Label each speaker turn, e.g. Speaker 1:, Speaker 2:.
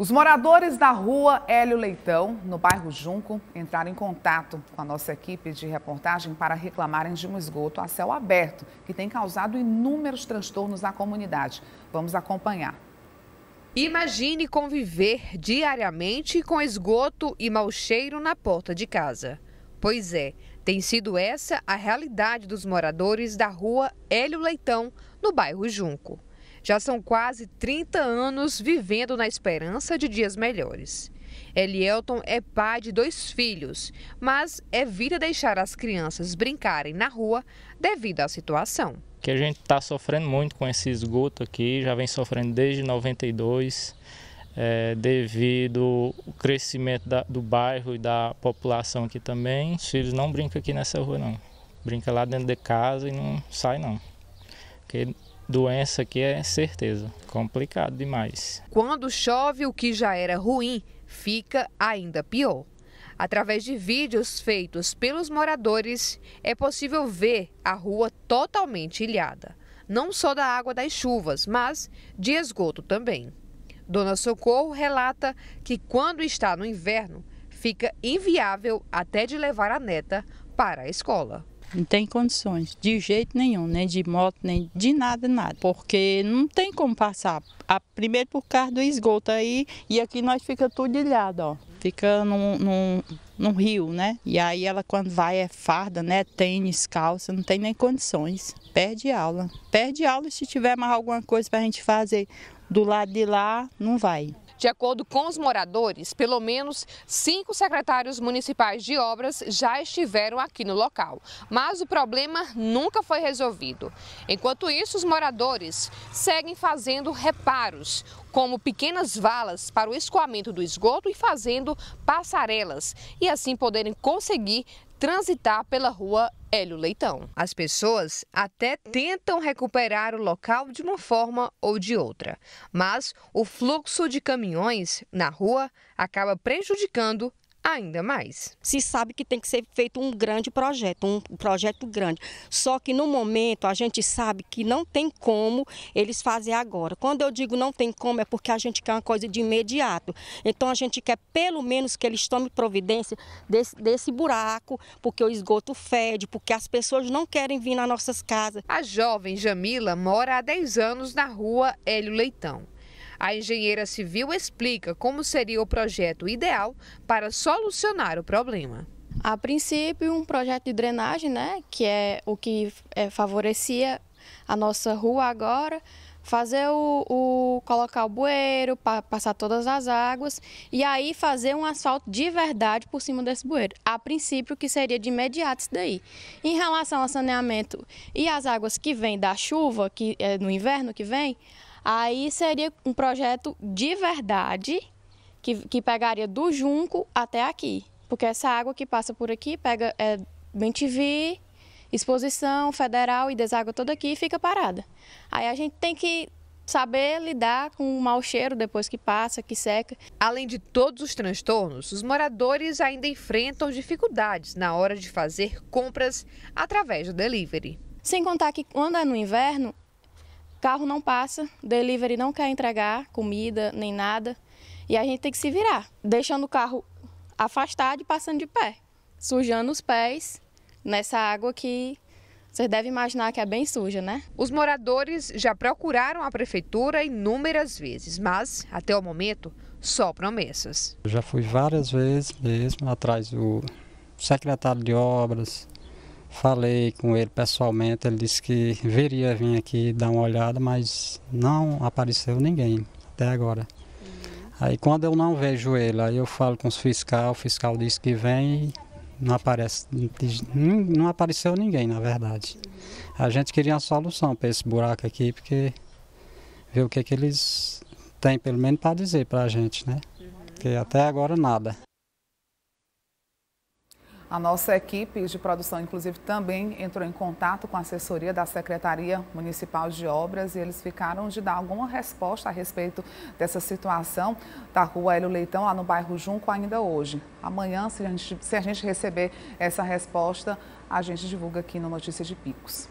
Speaker 1: Os moradores da rua Hélio Leitão, no bairro Junco, entraram em contato com a nossa equipe de reportagem para reclamarem de um esgoto a céu aberto, que tem causado inúmeros transtornos na comunidade. Vamos acompanhar. Imagine conviver diariamente com esgoto e mau cheiro na porta de casa. Pois é, tem sido essa a realidade dos moradores da rua Hélio Leitão, no bairro Junco. Já são quase 30 anos vivendo na esperança de dias melhores. Elielton é pai de dois filhos, mas evita é deixar as crianças brincarem na rua devido à situação.
Speaker 2: Que a gente está sofrendo muito com esse esgoto aqui, já vem sofrendo desde 92, é, devido ao crescimento da, do bairro e da população aqui também. Os filhos não brincam aqui nessa rua não, brinca lá dentro de casa e não sai não, porque doença que é certeza, complicado demais.
Speaker 1: Quando chove, o que já era ruim fica ainda pior. Através de vídeos feitos pelos moradores, é possível ver a rua totalmente ilhada, não só da água das chuvas, mas de esgoto também. Dona Socorro relata que quando está no inverno, fica inviável até de levar a neta para a escola.
Speaker 2: Não tem condições, de jeito nenhum, nem de moto, nem de nada, nada. Porque não tem como passar. A, primeiro por causa do esgoto aí, e aqui nós fica tudo ilhado, ó. Fica num, num, num rio, né? E aí ela quando vai é farda, né? Tênis, calça, não tem nem condições. Perde aula. Perde aula se tiver mais alguma coisa pra gente fazer do lado de lá, não vai.
Speaker 1: De acordo com os moradores, pelo menos cinco secretários municipais de obras já estiveram aqui no local, mas o problema nunca foi resolvido. Enquanto isso, os moradores seguem fazendo reparos, como pequenas valas para o escoamento do esgoto e fazendo passarelas, e assim poderem conseguir transitar pela rua Hélio Leitão. As pessoas até tentam recuperar o local de uma forma ou de outra, mas o fluxo de caminhões na rua acaba prejudicando ainda mais. Se sabe que tem que ser
Speaker 2: feito um grande projeto, um projeto grande. Só que no momento a gente sabe que não tem como eles fazer agora. Quando eu digo não tem como é porque a gente quer uma coisa de imediato. Então a gente quer pelo menos que eles tomem providência desse, desse buraco,
Speaker 1: porque o esgoto fede, porque as pessoas não querem vir nas nossas casas. A jovem Jamila mora há 10 anos na rua Hélio Leitão. A engenheira civil explica como seria o projeto ideal para solucionar o problema. A
Speaker 2: princípio, um projeto de drenagem, né, que é o que é, favorecia a nossa rua agora, fazer o, o colocar o bueiro, pa, passar todas as águas e aí fazer um asfalto de verdade por cima desse bueiro. A princípio que seria de imediato isso daí. Em relação ao saneamento e as águas que vêm da chuva, que é no inverno que vem, Aí seria um projeto de verdade que, que pegaria do junco até aqui. Porque essa água que passa por aqui pega é, Bentivi, exposição federal e deságua toda aqui e fica parada.
Speaker 1: Aí a gente tem que saber lidar com o mau cheiro depois que passa, que seca. Além de todos os transtornos, os moradores ainda enfrentam dificuldades na hora de fazer compras através do delivery. Sem contar que quando é no inverno,
Speaker 2: Carro não passa, delivery não quer entregar comida nem nada. E a gente tem que se virar, deixando o carro afastado e passando de pé, sujando os pés nessa água que vocês devem imaginar que é bem suja, né?
Speaker 1: Os moradores já procuraram a prefeitura inúmeras vezes, mas até o momento só promessas.
Speaker 3: Eu já fui várias vezes mesmo atrás do secretário de obras, Falei com ele pessoalmente, ele disse que viria vir aqui dar uma olhada, mas não apareceu ninguém até agora. Uhum. Aí quando eu não vejo ele, aí eu falo com os fiscal, o fiscal diz que vem e não aparece, hum, não apareceu ninguém, na verdade. Uhum. A gente queria uma solução para esse buraco aqui, porque ver o que, que eles têm pelo menos para dizer para a gente, né? Uhum. Porque até agora nada.
Speaker 1: A nossa equipe de produção, inclusive, também entrou em contato com a assessoria da Secretaria Municipal de Obras e eles ficaram de dar alguma resposta a respeito dessa situação da rua Hélio Leitão, lá no bairro Junco, ainda hoje. Amanhã, se a gente, se a gente receber essa resposta, a gente divulga aqui no Notícias de Picos.